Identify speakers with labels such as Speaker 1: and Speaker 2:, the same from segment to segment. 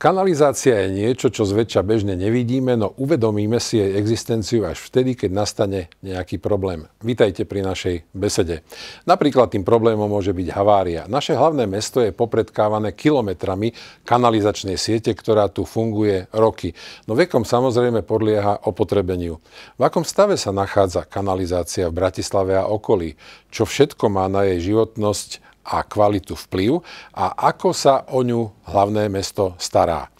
Speaker 1: Kanalizácia je niečo, čo zväčša bežne nevidíme, no uvedomíme si jej existenciu až vtedy, keď nastane nejaký problém. Vítajte pri našej besede. Napríklad tým problémom môže byť havária. Naše hlavné mesto je popredkávané kilometrami kanalizačnej siete, ktorá tu funguje roky. No vekom samozrejme podlieha opotrebeniu. V akom stave sa nachádza kanalizácia v Bratislave a okolí? Čo všetko má na jej životnosť a kvalitu vplyv a ako sa o ňu hlavné mesto stará.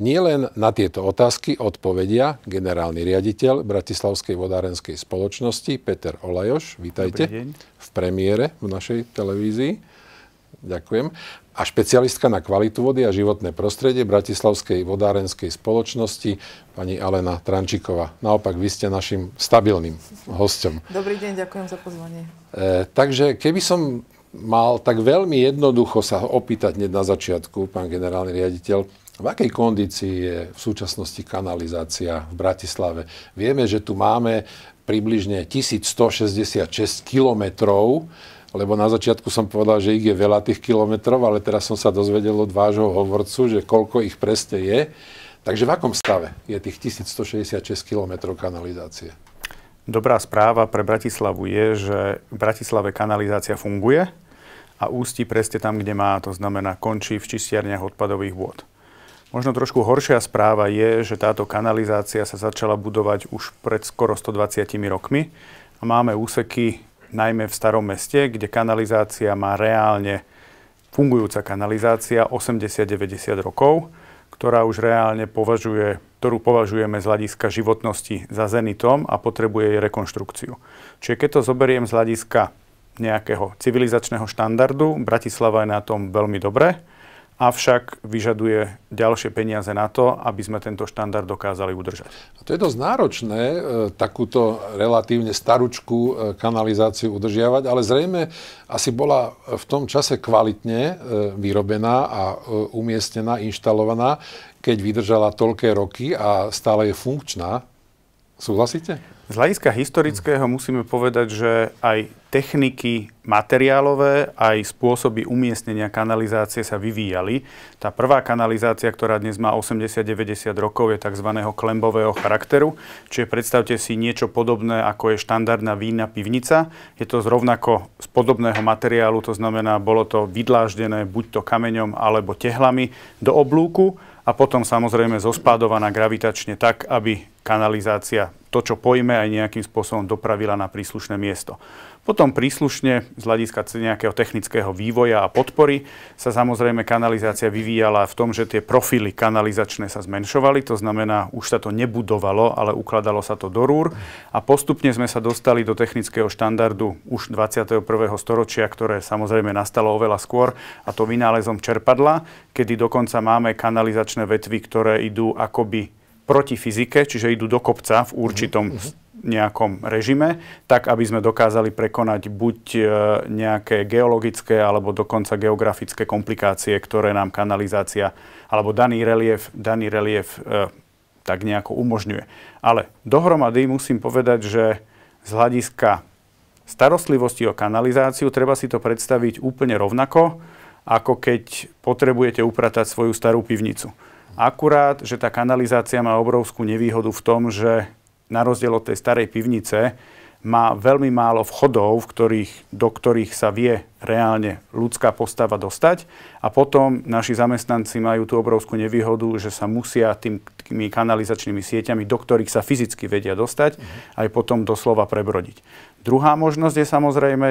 Speaker 1: Nie len na tieto otázky odpovedia generálny riaditeľ Bratislavskej vodárenskej spoločnosti Peter Olajoš, vítajte v premiére v našej televízii. Ďakujem. A špecialistka na kvalitu vody a životné prostredie Bratislavskej vodárenskej spoločnosti pani Alena Trančíková. Naopak, vy ste našim stabilným hostom.
Speaker 2: Dobrý deň, ďakujem za pozvanie.
Speaker 1: E, takže keby som mal tak veľmi jednoducho sa opýtať hneď na začiatku, pán generálny riaditeľ, v akej kondícii je v súčasnosti kanalizácia v Bratislave? Vieme, že tu máme približne 1166 kilometrov, lebo na začiatku som povedal, že ich je veľa tých kilometrov, ale teraz som sa dozvedel od vášho hovorcu, že koľko ich presne je. Takže v akom stave je tých 1166 kilometrov kanalizácie?
Speaker 3: Dobrá správa pre Bratislavu je, že v Bratislave kanalizácia funguje a ústi preste tam, kde má, to znamená končí v čistiarniach odpadových vôd. Možno trošku horšia správa je, že táto kanalizácia sa začala budovať už pred skoro 120 rokmi a máme úseky najmä v starom meste, kde kanalizácia má reálne fungujúca kanalizácia 80-90 rokov, ktorá už reálne považuje, ktorú považujeme z hľadiska životnosti za zenitom a potrebuje jej rekonštrukciu. Čiže keď to zoberiem z hľadiska nejakého civilizačného štandardu. Bratislava je na tom veľmi dobre, avšak vyžaduje ďalšie peniaze na to, aby sme tento štandard dokázali udržať. A to je dosť náročné, e,
Speaker 1: takúto relatívne staručkú e, kanalizáciu udržiavať, ale zrejme asi bola v tom čase kvalitne e, vyrobená a umiestnená, inštalovaná, keď vydržala toľké roky a stále je funkčná. Súhlasíte?
Speaker 3: Z hľadiska historického musíme povedať, že aj techniky materiálové, aj spôsoby umiestnenia kanalizácie sa vyvíjali. Tá prvá kanalizácia, ktorá dnes má 80-90 rokov, je tzv. klembového charakteru. Čiže predstavte si niečo podobné, ako je štandardná vína pivnica. Je to zrovnako z podobného materiálu, to znamená, bolo to vydláždené buď to kameňom alebo tehlami do oblúku a potom samozrejme zospádovaná gravitačne tak, aby kanalizácia to, čo pojme, aj nejakým spôsobom dopravila na príslušné miesto. Potom príslušne z hľadiska nejakého technického vývoja a podpory sa samozrejme kanalizácia vyvíjala v tom, že tie profily kanalizačné sa zmenšovali, to znamená, už sa to nebudovalo, ale ukladalo sa to do rúr a postupne sme sa dostali do technického štandardu už 21. storočia, ktoré samozrejme nastalo oveľa skôr a to vynálezom čerpadla, kedy dokonca máme kanalizačné vetvy, ktoré idú akoby proti fyzike, čiže idú do kopca v určitom mhm, mhm. nejakom režime, tak aby sme dokázali prekonať buď e, nejaké geologické alebo dokonca geografické komplikácie, ktoré nám kanalizácia alebo daný relief, daný relief e, tak nejako umožňuje. Ale dohromady musím povedať, že z hľadiska starostlivosti o kanalizáciu treba si to predstaviť úplne rovnako, ako keď potrebujete upratať svoju starú pivnicu. Akurát, že tá kanalizácia má obrovskú nevýhodu v tom, že na rozdiel od tej starej pivnice má veľmi málo vchodov, v ktorých, do ktorých sa vie reálne ľudská postava dostať. A potom naši zamestnanci majú tú obrovskú nevýhodu, že sa musia tým, tými kanalizačnými sieťami, do ktorých sa fyzicky vedia dostať, uh-huh. aj potom doslova prebrodiť. Druhá možnosť je samozrejme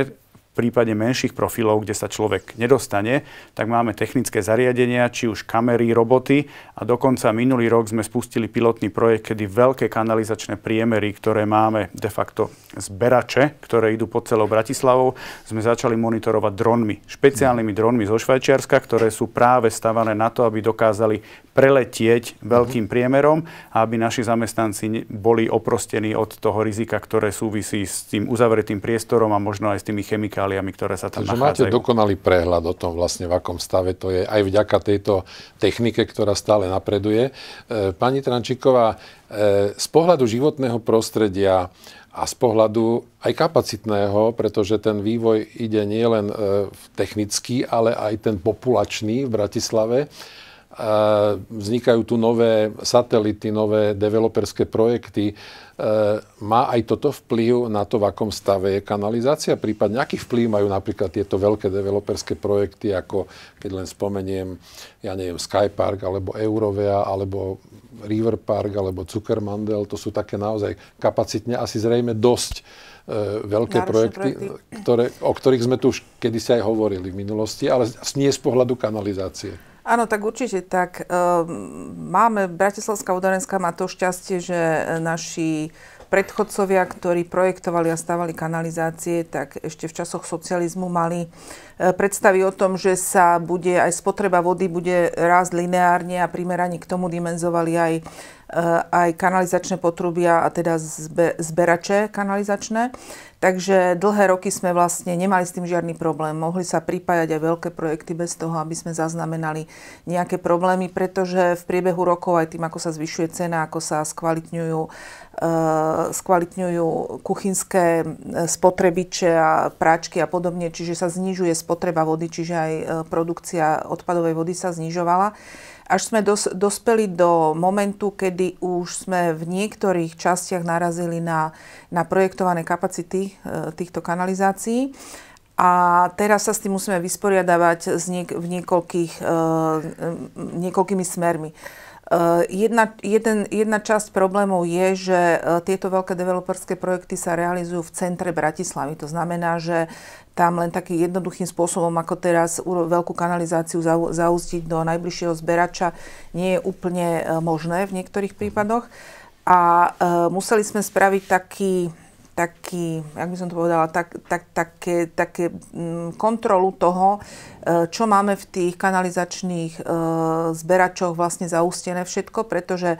Speaker 3: v prípade menších profilov, kde sa človek nedostane, tak máme technické zariadenia, či už kamery, roboty a dokonca minulý rok sme spustili pilotný projekt, kedy veľké kanalizačné priemery, ktoré máme de facto zberače, ktoré idú pod celou Bratislavou, sme začali monitorovať dronmi, špeciálnymi dronmi zo Švajčiarska, ktoré sú práve stavané na to, aby dokázali preletieť mhm. veľkým priemerom aby naši zamestnanci boli oprostení od toho rizika, ktoré súvisí s tým uzavretým priestorom a možno aj s tými chemikáliami, ktoré sa tam Takže nachádzajú. máte dokonalý prehľad o tom vlastne, v akom stave to je, aj vďaka tejto technike,
Speaker 1: ktorá stále napreduje. E, pani Trančíková, e, z pohľadu životného prostredia a z pohľadu aj kapacitného, pretože ten vývoj ide nielen e, technický, ale aj ten populačný v Bratislave, vznikajú tu nové satelity, nové developerské projekty. E, má aj toto vplyv na to, v akom stave je kanalizácia? Prípadne, aký vplyv majú napríklad tieto veľké developerské projekty, ako keď len spomeniem, ja neviem, Skypark, alebo Eurovea, alebo River Park, alebo Zuckermandel, to sú také naozaj kapacitne asi zrejme dosť e, veľké Náročné projekty, projekty. Ktoré, o ktorých sme tu už kedysi aj hovorili v minulosti, ale nie z pohľadu kanalizácie.
Speaker 2: Áno, tak určite tak. Ehm, máme, Bratislavská udárenská má to šťastie, že e, naši predchodcovia, ktorí projektovali a stávali kanalizácie, tak ešte v časoch socializmu mali E, predstavy o tom, že sa bude aj spotreba vody bude rásť lineárne a primerane k tomu dimenzovali aj, e, aj kanalizačné potrubia a teda zberače kanalizačné. Takže dlhé roky sme vlastne nemali s tým žiadny problém. Mohli sa pripájať aj veľké projekty bez toho, aby sme zaznamenali nejaké problémy, pretože v priebehu rokov aj tým, ako sa zvyšuje cena, ako sa skvalitňujú, e, skvalitňujú kuchynské spotrebiče a práčky a podobne, čiže sa znižuje spotreba vody, čiže aj e, produkcia odpadovej vody sa znižovala. Až sme dos- dospeli do momentu, kedy už sme v niektorých častiach narazili na, na projektované kapacity e, týchto kanalizácií. A teraz sa s tým musíme vysporiadavať z niek- v niekoľkých, e, niekoľkými smermi. Eh, jedna, jeden, jedna časť problémov je, že eh, tieto veľké developerské projekty sa realizujú v centre Bratislavy. To znamená, že tam len takým jednoduchým spôsobom, ako teraz veľkú kanalizáciu zaústiť do najbližšieho zberača, nie je úplne eh, možné v niektorých mhm. prípadoch. A museli sme spraviť taký, taký, jak by som to povedala, tak, tak, také, také mm, kontrolu toho, E, čo máme v tých kanalizačných e, zberačoch vlastne zaústené všetko, pretože e,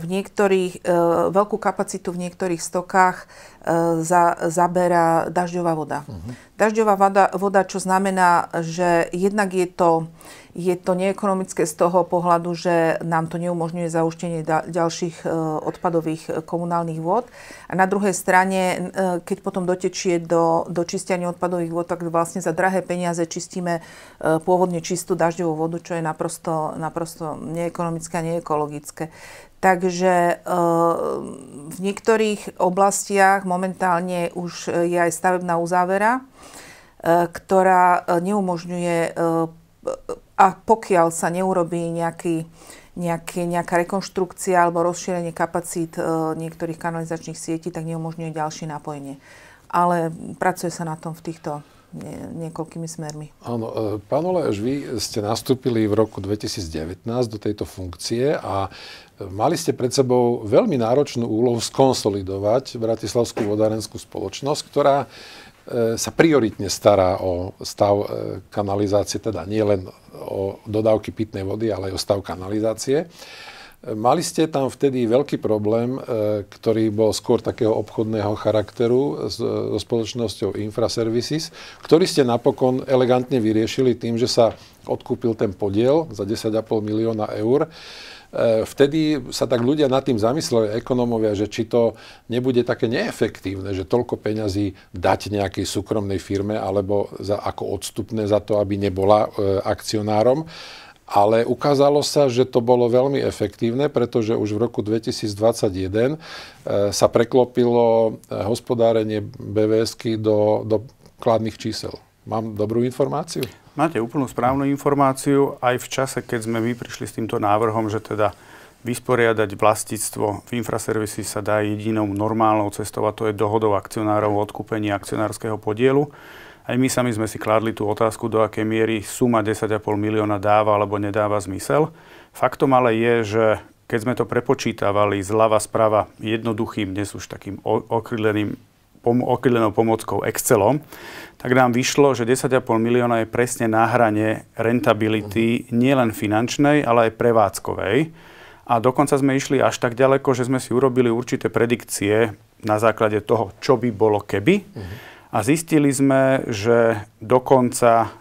Speaker 2: v niektorých, veľkú kapacitu v niektorých stokách za, zaberá dažďová voda. Uh-huh. Dažďová voda, voda, čo znamená, že jednak je to, je to neekonomické z toho pohľadu, že nám to neumožňuje zaúštenie da, ďalších odpadových komunálnych vod. A na druhej strane, keď potom dotečie do, do čistiania odpadových vod, tak vlastne za drahé peniaze čistíme pijeme e, pôvodne čistú dažďovú vodu, čo je naprosto, naprosto neekonomické a neekologické. Takže e, v niektorých oblastiach momentálne už je aj stavebná uzávera, e, ktorá neumožňuje, a pokiaľ sa neurobí nejaký nejaký, nejaká rekonštrukcia alebo rozšírenie kapacít niektorých kanalizačných sietí, tak neumožňuje ďalšie napojenie. Ale pracuje sa na tom v týchto nie, niekoľkými smermi.
Speaker 1: Áno, e, pán Olež, vy ste nastúpili v roku 2019 do tejto funkcie a e, mali ste pred sebou veľmi náročnú úlohu skonsolidovať Bratislavskú vodárenskú spoločnosť, ktorá e, sa prioritne stará o stav kanalizácie, teda nie len o dodávky pitnej vody, ale aj o stav kanalizácie. Mali ste tam vtedy veľký problém, e, ktorý bol skôr takého obchodného charakteru so spoločnosťou Infraservices, ktorý ste napokon elegantne vyriešili tým, že sa odkúpil ten podiel za 10,5 milióna eur. E, vtedy sa tak ľudia nad tým zamysleli, ekonomovia, že či to nebude také neefektívne, že toľko peňazí dať nejakej súkromnej firme alebo za, ako odstupné za to, aby nebola e, akcionárom ale ukázalo sa, že to bolo veľmi efektívne, pretože už v roku 2021 e, sa preklopilo e, hospodárenie BVSky do, do kladných čísel.
Speaker 3: Mám dobrú informáciu? Máte úplnú správnu informáciu. Aj v čase, keď sme my prišli s týmto návrhom, že teda vysporiadať vlastníctvo v infraservisi sa dá jedinou normálnou cestou a to je dohodou akcionárov o odkúpení akcionárskeho podielu aj my sami sme si kladli tú otázku, do akej miery suma 10,5 milióna dáva alebo nedáva zmysel. Faktom ale je, že keď sme to prepočítavali zľava sprava jednoduchým, dnes už takým okrydleným okrydlenou pomockou Excelom, tak nám vyšlo, že 10,5 milióna je presne na hrane rentability nielen finančnej, ale aj prevádzkovej. A dokonca sme išli až tak ďaleko, že sme si urobili určité predikcie na základe toho, čo by bolo keby. Uh-huh. A zistili sme, že dokonca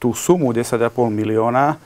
Speaker 3: tú sumu 10,5 milióna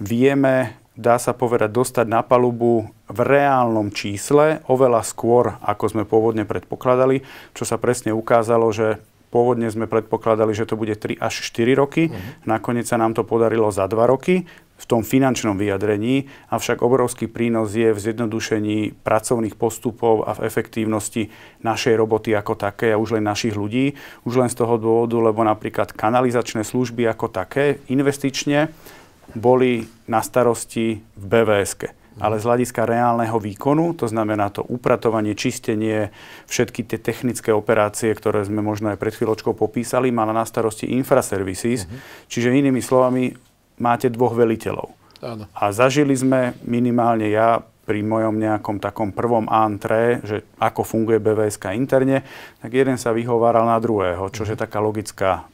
Speaker 3: vieme, dá sa povedať, dostať na palubu v reálnom čísle oveľa skôr, ako sme pôvodne predpokladali, čo sa presne ukázalo, že Pôvodne sme predpokladali, že to bude 3 až 4 roky, mhm. nakoniec sa nám to podarilo za 2 roky, v tom finančnom vyjadrení, avšak obrovský prínos je v zjednodušení pracovných postupov a v efektívnosti našej roboty ako také a už len našich ľudí. Už len z toho dôvodu, lebo napríklad kanalizačné služby ako také investične boli na starosti v bvs -ke. Ale z hľadiska reálneho výkonu, to znamená to upratovanie, čistenie, všetky tie technické operácie, ktoré sme možno aj pred chvíľočkou popísali, mala na starosti infraservices. Uh-huh. Čiže inými slovami, máte dvoch veliteľov. Áno. A zažili sme minimálne ja pri mojom nejakom takom prvom Antre, že ako funguje BVSK interne, tak jeden sa vyhováral na druhého, čo je mhm. taká logická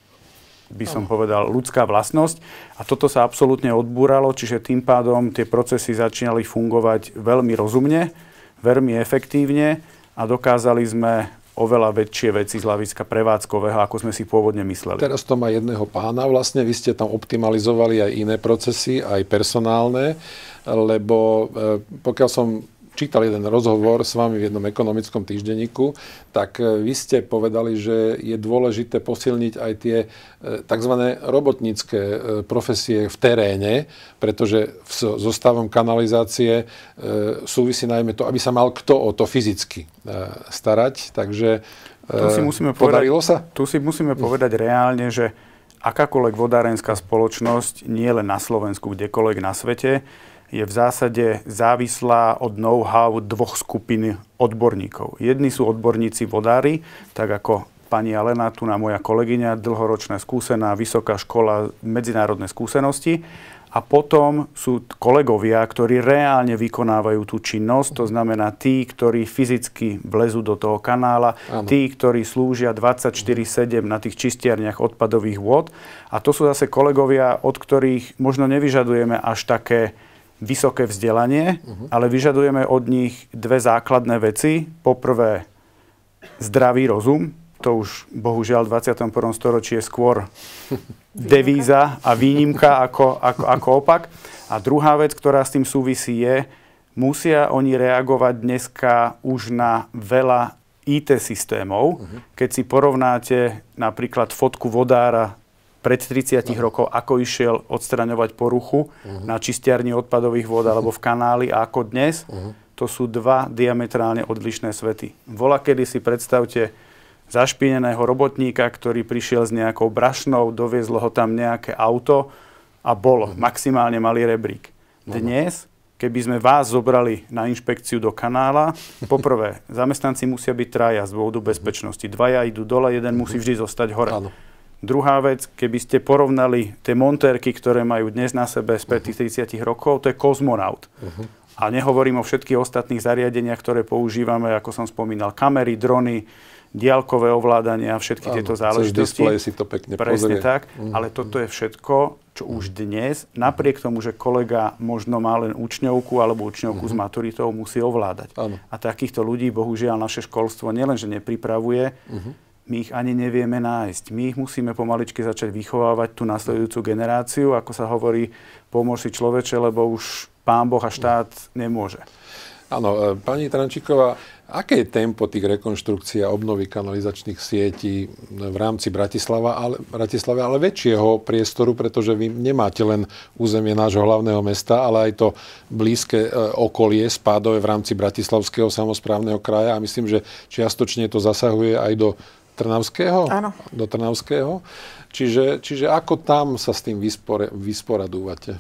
Speaker 3: by som povedal, ľudská vlastnosť. A toto sa absolútne odbúralo, čiže tým pádom tie procesy začínali fungovať veľmi rozumne, veľmi efektívne a dokázali sme oveľa väčšie veci z hľadiska prevádzkového, ako sme si pôvodne mysleli. Teraz
Speaker 1: to má jedného pána, vlastne vy ste tam optimalizovali aj iné procesy, aj personálne, lebo e, pokiaľ som čítal jeden rozhovor s vami v jednom ekonomickom týždenníku, tak e, vy ste povedali, že je dôležité posilniť aj tie e, tzv. robotnícke e, profesie v teréne, pretože so stavom kanalizácie súvisí najmä to, aby sa mal kto o to fyzicky
Speaker 3: starať. Takže tu si musíme povedať, podarilo sa? Tu si musíme povedať reálne, že akákoľvek vodárenská spoločnosť, nie len na Slovensku, kdekoľvek na svete, je v zásade závislá od know-how dvoch skupín odborníkov. Jedni sú odborníci vodári, tak ako pani Alena, tu na moja kolegyňa, dlhoročná skúsená, vysoká škola, medzinárodné skúsenosti. A potom sú kolegovia, ktorí reálne vykonávajú tú činnosť, to znamená tí, ktorí fyzicky blezú do toho kanála, Áno. tí, ktorí slúžia 24-7 na tých čistiarniach odpadových vôd. A to sú zase kolegovia, od ktorých možno nevyžadujeme až také vysoké vzdelanie, uh-huh. ale vyžadujeme od nich dve základné veci. Poprvé, zdravý rozum. To už bohužiaľ v 21. storočí je skôr devíza a výnimka ako, ako, ako opak. A druhá vec, ktorá s tým súvisí, je, musia oni reagovať dneska už na veľa IT systémov. Mhm. Keď si porovnáte napríklad fotku vodára pred 30 no. rokov, ako išiel odstraňovať poruchu uh-huh. na čistiarni odpadových vôd alebo v kanáli a ako dnes, uh-huh. to sú dva diametrálne odlišné svety. Vola, kedy si predstavte zašpineného robotníka, ktorý prišiel s nejakou brašnou, doviezlo ho tam nejaké auto a bol uh-huh. maximálne malý rebrík. No, no. Dnes, keby sme vás zobrali na inšpekciu do kanála, poprvé, zamestnanci musia byť traja z dôvodu bezpečnosti. Dvaja idú dole, jeden musí vždy zostať hore. Áno Druhá vec, keby ste porovnali tie montérky, ktoré majú dnes na sebe z 50 uh-huh. rokov, to je kozmonaut. Uh-huh. A nehovorím o všetkých ostatných zariadeniach, ktoré používame, ako som spomínal, kamery, drony, diaľkové ovládania, všetky Áno, tieto záležitosti. Cez si to pekne Presne pozrie. tak, mhm. ale toto je všetko, čo uh-huh. už dnes, napriek tomu, že kolega možno má len učňovku alebo učňovku uh-huh. s maturitou, musí ovládať. Áno. A takýchto ľudí bohužiaľ naše školstvo nielenže nepripravuje, uh-huh my ich ani nevieme nájsť. My ich musíme pomaličky začať vychovávať tú nasledujúcu generáciu, ako sa hovorí, pomôž si človeče, lebo už pán Boh a štát nemôže. Áno, e, pani Trančiková, aké je tempo
Speaker 1: tých rekonštrukcií a obnovy kanalizačných sietí e, v rámci Bratislava, ale, Bratislave, ale väčšieho priestoru, pretože vy nemáte len územie nášho hlavného mesta, ale aj to blízke e, okolie spádové v rámci Bratislavského samozprávneho kraja a myslím, že čiastočne to zasahuje aj do Trnavského? Áno. Do Trnavského. Čiže, čiže ako tam sa s tým vyspore, vysporadúvate?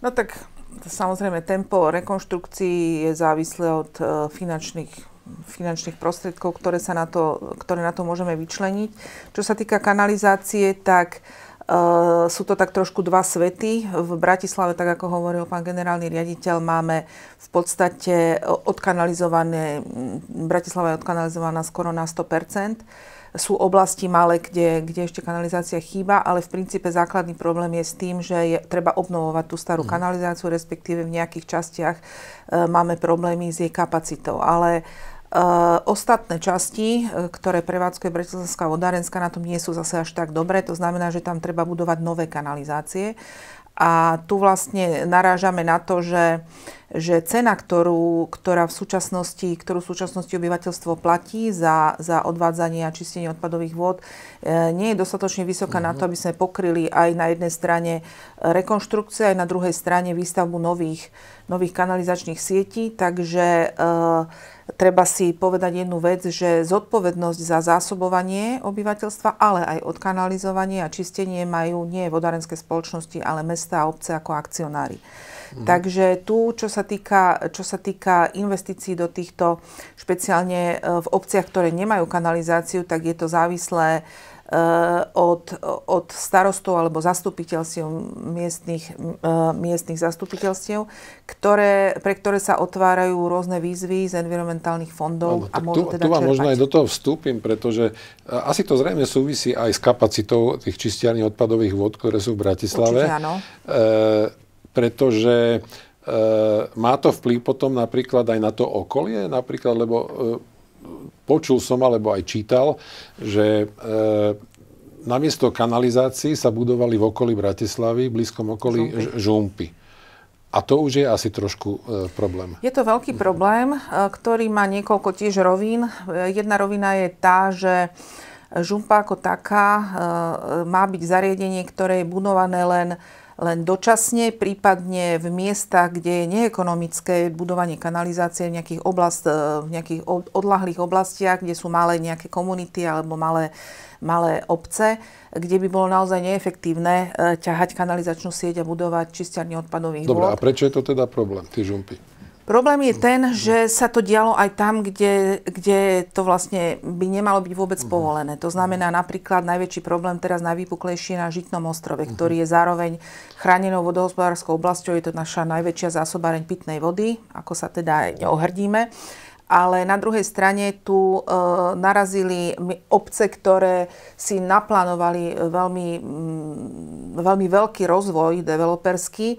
Speaker 2: No tak samozrejme tempo rekonštrukcií je závislé od uh, finančných finančných prostriedkov, ktoré, sa na to, ktoré na to môžeme vyčleniť. Čo sa týka kanalizácie, tak uh, Uh, sú to tak trošku dva svety. V Bratislave, tak ako hovoril pán generálny riaditeľ, máme v podstate odkanalizované, Bratislava je odkanalizovaná skoro na 100%. Sú oblasti malé, kde, kde ešte kanalizácia chýba, ale v princípe základný problém je s tým, že je, treba obnovovať tú starú mhm. kanalizáciu, respektíve v nejakých častiach uh, máme problémy s jej kapacitou. Ale uh, Eh, ostatné časti, eh, ktoré prevádzkuje Bratislavská vodárenská, na tom nie sú zase až tak dobré. To znamená, že tam treba budovať nové kanalizácie. A tu vlastne narážame na to, že že cena, ktorú, ktorá v súčasnosti, ktorú v súčasnosti obyvateľstvo platí za, za odvádzanie a čistenie odpadových vôd, e, nie je dostatočne vysoká mm-hmm. na to, mhm. aby sme pokryli aj na jednej strane rekonštrukcie, aj na druhej strane výstavbu nových, nových kanalizačných sietí. Takže e, treba si povedať jednu vec, že zodpovednosť za zásobovanie obyvateľstva, ale aj odkanalizovanie a čistenie majú nie vodárenské spoločnosti, ale mesta a obce ako akcionári. Mhm. Takže tu, čo sa, týka, čo sa týka investícií do týchto, špeciálne e, v obciach, ktoré nemajú kanalizáciu, tak je to závislé e, od, od starostov alebo zastupiteľstiev miestnych, e, miestných zastupiteľstiev, ktoré, pre ktoré sa otvárajú rôzne výzvy z environmentálnych fondov. no, a môžu tu, teda tu vám možno
Speaker 1: aj do toho vstúpim, pretože asi to zrejme súvisí aj s kapacitou tých čistiarní odpadových vod, ktoré sú v Bratislave. Určite áno. E, pretože e, má to vplyv potom napríklad aj na to okolie, napríklad, lebo e, počul som alebo aj čítal, že e, namiesto kanalizácií sa budovali v okolí Bratislavy, v blízkom okolí žumpy. žumpy. A to už je asi trošku e, problém.
Speaker 2: Je to veľký problém, ktorý má niekoľko tiež rovín. Jedna rovina je tá, že žumpa ako taká e, má byť zariadenie, ktoré je budované len len dočasne, prípadne v miestach, kde je neekonomické budovanie kanalizácie v nejakých, oblast, e, v nejakých odlahlých oblastiach, kde sú malé nejaké komunity alebo malé, malé obce, kde by bolo naozaj neefektívne e, ťahať kanalizačnú sieť a budovať čistiarne odpadových Dobre, vôd. a
Speaker 1: prečo je to teda problém, tie žumpy?
Speaker 2: Problém je ten, že sa to dialo aj tam, kde, kde to vlastne by nemalo byť vôbec uh-huh. povolené. To znamená napríklad najväčší problém teraz najvypuklejšie na Žitnom ostrove, uh-huh. ktorý je zároveň chránenou vodohospodárskou oblasťou. Je to naša najväčšia zásobáreň pitnej vody, ako sa teda aj neohrdíme ale na druhej strane tu e, narazili obce, ktoré si naplánovali veľmi, mm, veľmi veľký rozvoj developerský. E,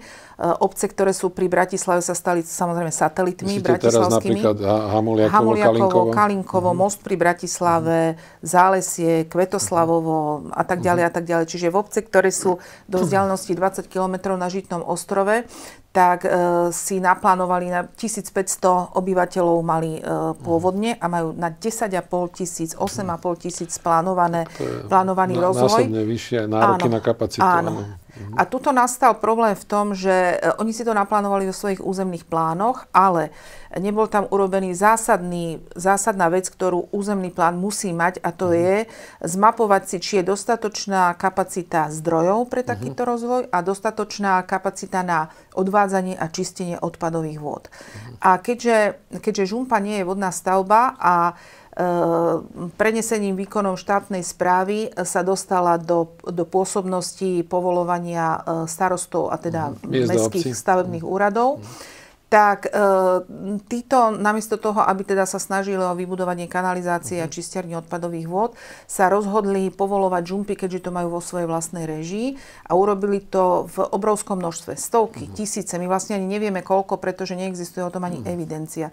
Speaker 2: obce, ktoré sú pri Bratislave, sa stali samozrejme satelitmi Myslíte bratislavskými. teraz napríklad
Speaker 1: Hamuliakovo, Hamuliakovo
Speaker 2: Kalinkovo, mm. Most pri Bratislave, mm. Zálesie, Kvetoslavovo mhm. a tak ďalej a tak ďalej. Čiže v obce, ktoré sú do vzdialenosti 20 km na Žitnom ostrove, tak e, si naplánovali na 1500 obyvateľov mali e, pôvodne a majú na 10,5 tisíc, 8,5 tisíc plánované, plánovaný na, rozvoj.
Speaker 1: Násobne vyššie nároky áno, na kapacitu. Áno. áno.
Speaker 2: Mm-hmm. A tuto nastal problém v tom, že e, oni si to naplánovali vo svojich územných plánoch, ale nebol tam urobený zásadný, zásadná vec, ktorú územný plán musí mať a to mm-hmm. je zmapovať si, či je dostatočná kapacita zdrojov pre mhm. takýto mm-hmm. rozvoj a dostatočná kapacita na odvádzanie a čistenie odpadových vôd. Mm-hmm. A keďže, keďže žumpa nie je vodná stavba a prenesením výkonov štátnej správy sa dostala do, do pôsobnosti povolovania e, starostov a teda mm, mestských stavebných mhm. úradov. Mhm. tak e, títo namiesto toho, aby teda sa snažili o vybudovanie kanalizácie a mhm. čistiarní odpadových vôd, sa rozhodli povolovať žumpy, keďže to majú vo svojej vlastnej režii a urobili to v obrovskom množstve, stovky, tisíce, my vlastne ani nevieme koľko, pretože neexistuje o tom ani evidencia.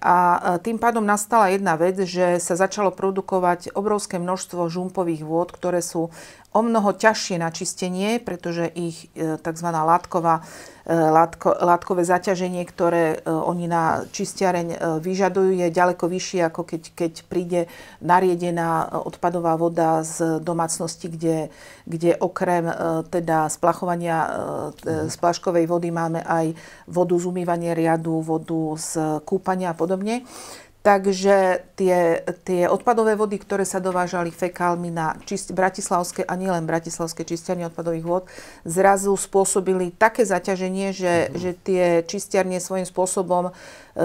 Speaker 2: A e, tým pádom nastala jedna vec, že sa začalo produkovať obrovské množstvo žumpových vôd, ktoré sú o mnoho ťažšie na čistenie, pretože ich e, tzv. látková, e, látko, látkové zaťaženie, ktoré oni na čistiareň vyžadujú, je ďaleko vyššie, ako keď, keď príde nariedená odpadová voda z domácnosti, kde, kde okrem teda splachovania mhm. splaškovej vody máme aj vodu z umývania riadu, vodu z kúpania a podobne. Takže tie, tie odpadové vody, ktoré sa dovážali fekálmi na čist, bratislavské a nielen bratislavské čistiarne odpadových vod, zrazu spôsobili také zaťaženie, že, mm-hmm. že tie čistiarne svojím spôsobom E,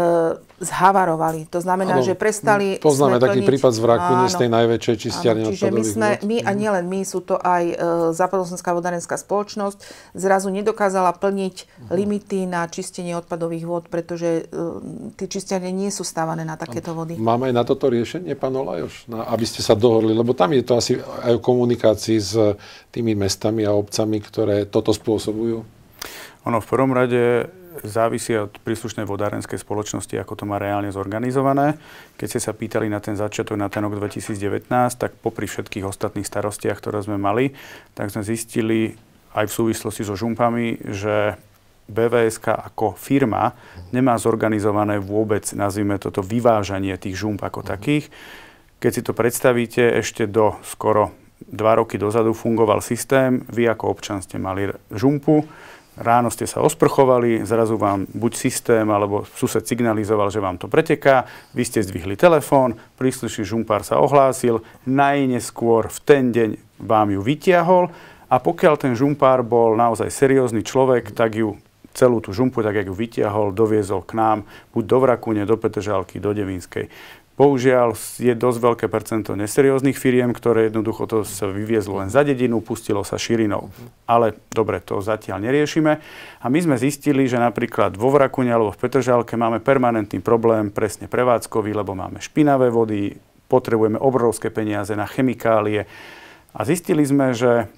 Speaker 2: zhavarovali. To znamená, ano, že prestali... Poznáme taký plniť... prípad z vraku z tej najväčšej čistiarne Čiže my sme, vod. my a mhm. nielen my, sú to aj uh, Západoslovenská vodárenská spoločnosť, zrazu nedokázala plniť uh-huh. limity na čistenie odpadových vod, pretože uh, tie čistiarne nie sú stávané na takéto vody.
Speaker 1: Máme aj na toto riešenie, pán Olajoš, na, aby ste sa dohodli, lebo tam je to asi aj o komunikácii s tými
Speaker 3: mestami a obcami, ktoré toto spôsobujú. Ono v prvom rade závisí od príslušnej vodárenskej spoločnosti, ako to má reálne zorganizované. Keď ste sa pýtali na ten začiatok, na ten rok 2019, tak popri všetkých ostatných starostiach, ktoré sme mali, tak sme zistili aj v súvislosti so žumpami, že BVSK ako firma nemá zorganizované vôbec, nazvime toto, vyvážanie tých žump ako mhm. takých. Keď si to predstavíte, ešte do skoro dva roky dozadu fungoval systém, vy ako občan ste mali žumpu, Ráno ste sa osprchovali, zrazu vám buď systém alebo sused signalizoval, že vám to preteká, vy ste zdvihli telefón, príslušný žumpár sa ohlásil, najneskôr v ten deň vám ju vytiahol a pokiaľ ten žumpár bol naozaj seriózny človek, tak ju celú tú žumpu, tak jak ju vytiahol, doviezol k nám, buď do Vrakúne, do Petržalky, do Devinskej. Bohužiaľ je dosť veľké percento neserióznych firiem, ktoré jednoducho to sa vyviezlo len za dedinu, pustilo sa širinou. Ale dobre, to zatiaľ neriešime. A my sme zistili, že napríklad vo Vrakuňa alebo v Petržalke máme permanentný problém presne prevádzkový, lebo máme špinavé vody, potrebujeme obrovské peniaze na chemikálie. A zistili sme, že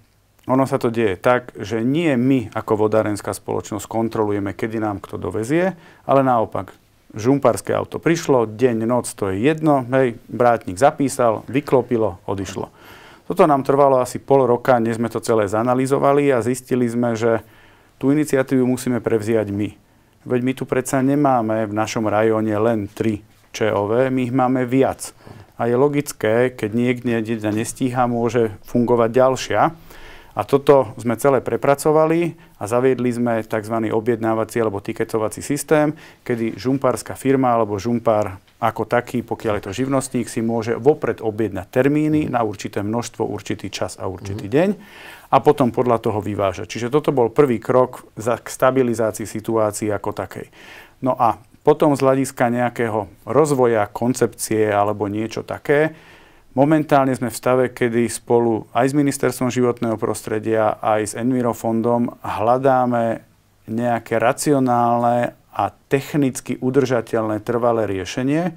Speaker 3: ono sa to deje tak, že nie my ako vodárenská spoločnosť kontrolujeme, kedy nám kto dovezie, ale naopak, žumpárske auto prišlo, deň, noc, to je jedno, hej, brátnik zapísal, vyklopilo, odišlo. Toto nám trvalo asi pol roka, než sme to celé zanalizovali a zistili sme, že tú iniciatívu musíme prevziať my. Veď my tu predsa nemáme v našom rajóne len tri ČOV, my ich máme viac. A je logické, keď niekde nestíha, môže fungovať ďalšia. A toto sme celé prepracovali a zaviedli sme tzv. objednávací alebo tiketovací systém, kedy žumpárska firma alebo žumpár ako taký, pokiaľ je to živnostník, si môže vopred objednať termíny na určité množstvo, určitý čas a určitý mhm. deň a potom podľa toho vyváža. Čiže toto bol prvý krok k stabilizácii situácii ako takej. No a potom z hľadiska nejakého rozvoja, koncepcie alebo niečo také, Momentálne sme v stave, kedy spolu aj s Ministerstvom životného prostredia, aj s Envirofondom hľadáme nejaké racionálne a technicky udržateľné trvalé riešenie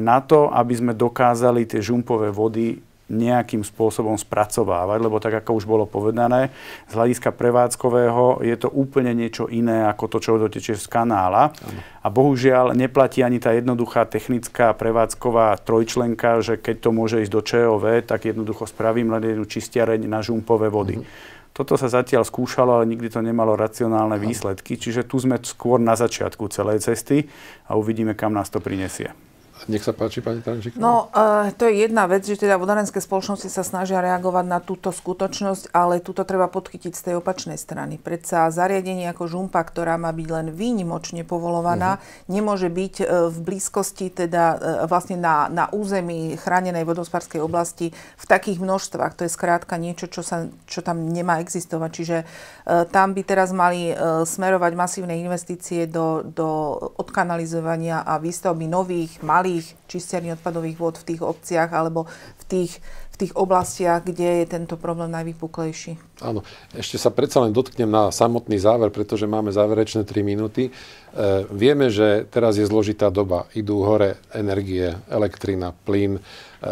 Speaker 3: na to, aby sme dokázali tie žumpové vody nejakým spôsobom spracovávať, lebo tak ako už bolo povedané, z hľadiska prevádzkového je to úplne niečo iné ako to, čo dotečie z kanála. A bohužiaľ neplatí ani tá jednoduchá technická prevádzková trojčlenka, že keď to môže ísť do ČOV, tak jednoducho spravím len jednu čistiareň na žumpové vody. Mhm. Toto sa zatiaľ skúšalo, ale nikdy to nemalo racionálne výsledky, čiže tu sme skôr na začiatku celej cesty a uvidíme, kam nás to prinesie. Nech sa páči, pani Trančíková. No,
Speaker 2: uh, to je jedna vec, že teda vodárenské spoločnosti sa snažia reagovať na túto skutočnosť, ale túto treba podchytiť z tej opačnej strany. Predsa zariadenie ako žumpa, ktorá má byť len výnimočne povolovaná, uh-huh. nemôže byť eh, v blízkosti, teda eh, vlastne na, na území chránenej vodospárskej oblasti v takých množstvách. To je skrátka niečo, čo, sa, čo tam nemá existovať. Čiže uh, tam by teraz mali uh, smerovať masívne investície do, do odkanalizovania a výstavby nových, malých malých čisterní odpadových vôd v tých obciach alebo v tých, v tých oblastiach, kde je tento problém najvypuklejší.
Speaker 1: Áno, ešte sa predsa len dotknem na samotný záver, pretože máme záverečné 3 minúty. E, vieme, že teraz je zložitá doba. Idú hore energie, elektrina, plyn, E,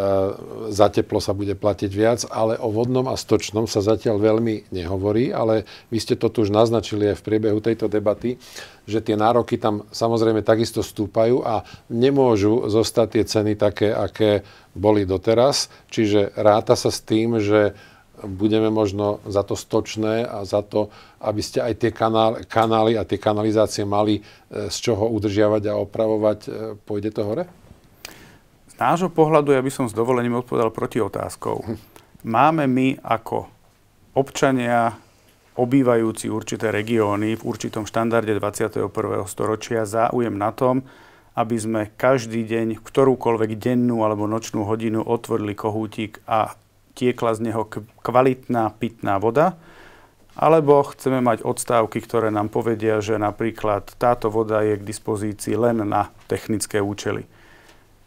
Speaker 1: za teplo sa bude platiť viac, ale o vodnom a stočnom sa zatiaľ veľmi nehovorí, ale vy ste to tu už naznačili aj v priebehu tejto debaty, že tie nároky tam samozrejme takisto stúpajú a nemôžu zostať tie ceny také, aké boli doteraz. Čiže ráta sa s tým, že budeme možno za to stočné a za to, aby ste aj tie kanály a tie kanalizácie mali e, z čoho udržiavať a opravovať. E, pôjde to hore?
Speaker 3: nášho pohľadu, ja by som s dovolením odpovedal proti otázkou. Hm. Máme my ako občania obývajúci určité regióny v určitom štandarde 21. storočia záujem na tom, aby sme každý deň, ktorúkoľvek dennú alebo nočnú hodinu otvorili kohútik a tiekla z neho kvalitná pitná voda, alebo chceme mať odstávky, ktoré nám povedia, že napríklad táto voda je k dispozícii len na technické účely.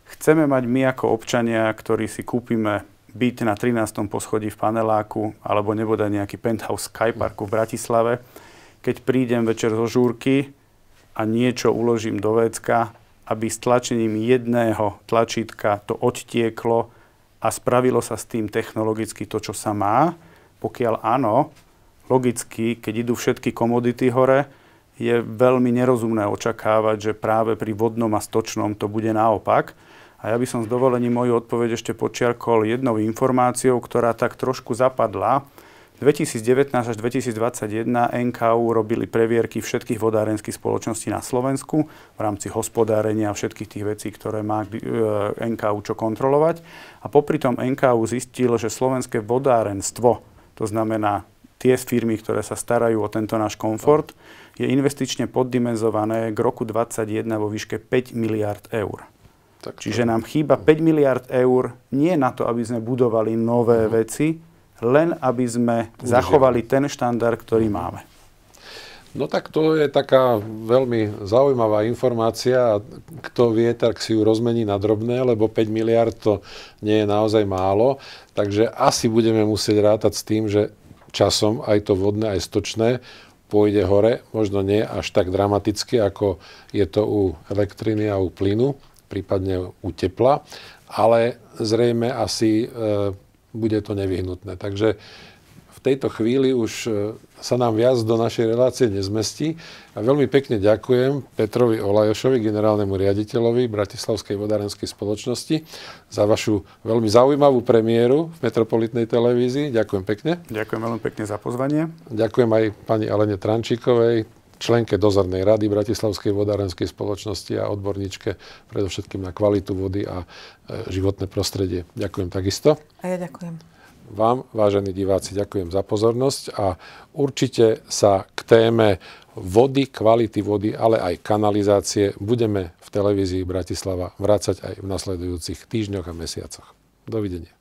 Speaker 3: Chceme mať my ako občania, ktorí si kúpime byť na 13. poschodí v paneláku alebo neboda nejaký penthouse Skyparku v Bratislave, keď prídem večer zo žúrky a niečo uložím do vecka, aby s tlačením jedného tlačítka to odtieklo a spravilo sa s tým technologicky to, čo sa má. Pokiaľ áno, logicky, keď idú všetky komodity hore, je veľmi nerozumné očakávať, že práve pri vodnom a stočnom to bude naopak a ja by som s dovolením moju odpoveď ešte počiarkol jednou informáciou, ktorá tak trošku zapadla. 2019 až 2021 NKU robili previerky všetkých vodárenských spoločností na Slovensku v rámci hospodárenia a všetkých tých vecí, ktoré má e, NKU čo kontrolovať. A popri tom NKU zistil, že slovenské vodárenstvo, to znamená tie firmy, ktoré sa starajú o tento náš komfort, je investične poddimenzované k roku 2021 vo výške 5 miliard eur. Tak Čiže to... nám chýba 5 miliard eur nie na to, aby sme budovali nové uh-huh. veci, len aby sme Udržiavali. zachovali ten štandard, ktorý mhm. máme.
Speaker 1: No tak to je taká veľmi zaujímavá informácia a kto vie, tak si ju rozmení na drobné, lebo 5 miliard to nie je naozaj málo. Takže asi budeme musieť rátať s tým, že časom aj to vodné, aj stočné pôjde hore, možno nie až tak dramaticky, ako je to u elektriny a u plynu prípadne u tepla, ale zrejme asi e, bude to nevyhnutné. Takže v tejto chvíli už e, sa nám viac do našej relácie nezmestí. A veľmi pekne ďakujem Petrovi Olajošovi, generálnemu riaditeľovi Bratislavskej vodárenskej spoločnosti, za vašu veľmi zaujímavú premiéru v Metropolitnej televízii. Ďakujem pekne. Ďakujem veľmi pekne za pozvanie. Ďakujem aj pani Alene Trančíkovej, členke dozornej rady Bratislavskej vodárenskej spoločnosti a odborníčke predovšetkým na kvalitu vody a e, životné prostredie. Ďakujem takisto. A ja ďakujem. Vám, vážení diváci, ďakujem za pozornosť a určite sa k téme vody, kvality vody, ale aj kanalizácie budeme v televízii Bratislava vrácať aj v nasledujúcich týždňoch a mesiacoch. Dovidenia.